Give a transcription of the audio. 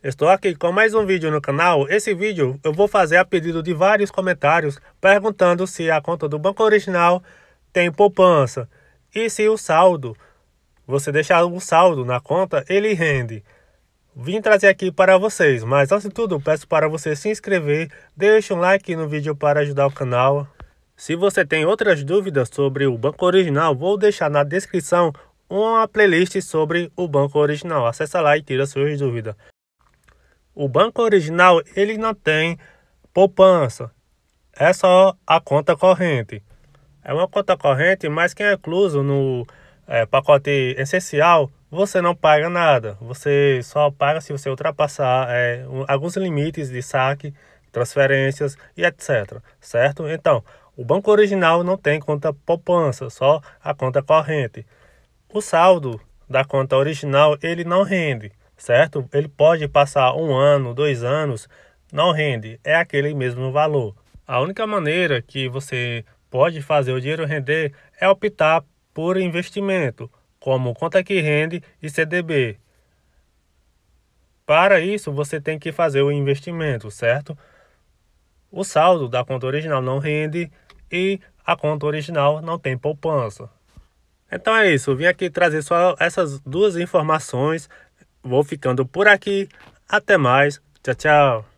Estou aqui com mais um vídeo no canal. Esse vídeo eu vou fazer a pedido de vários comentários perguntando se a conta do banco original tem poupança e se o saldo, você deixar um saldo na conta, ele rende. Vim trazer aqui para vocês, mas antes de tudo peço para você se inscrever, deixe um like no vídeo para ajudar o canal. Se você tem outras dúvidas sobre o banco original, vou deixar na descrição uma playlist sobre o banco original. Acesse lá e tira suas dúvidas. O banco original ele não tem poupança. É só a conta corrente. É uma conta corrente, mas que é incluso no é, pacote essencial, você não paga nada. Você só paga se você ultrapassar é, um, alguns limites de saque, transferências e etc. Certo? Então, o banco original não tem conta poupança, só a conta corrente. O saldo da conta original ele não rende certo? Ele pode passar um ano, dois anos, não rende, é aquele mesmo valor. A única maneira que você pode fazer o dinheiro render é optar por investimento, como conta é que rende e CDB. Para isso, você tem que fazer o investimento, certo? O saldo da conta original não rende e a conta original não tem poupança. Então é isso, eu vim aqui trazer só essas duas informações vou ficando por aqui. Até mais. Tchau, tchau.